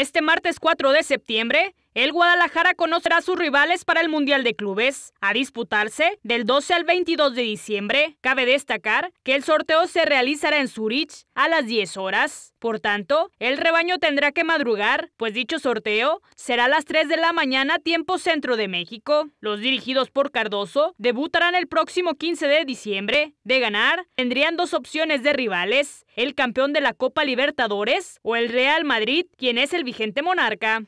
Este martes 4 de septiembre, el Guadalajara conocerá a sus rivales para el Mundial de Clubes, a disputarse del 12 al 22 de diciembre. Cabe destacar que el sorteo se realizará en Zurich a las 10 horas. Por tanto, el rebaño tendrá que madrugar, pues dicho sorteo será a las 3 de la mañana tiempo centro de México. Los dirigidos por Cardoso debutarán el próximo 15 de diciembre. De ganar, tendrían dos opciones de rivales, el campeón de la Copa Libertadores o el Real Madrid, quien es el vigente monarca.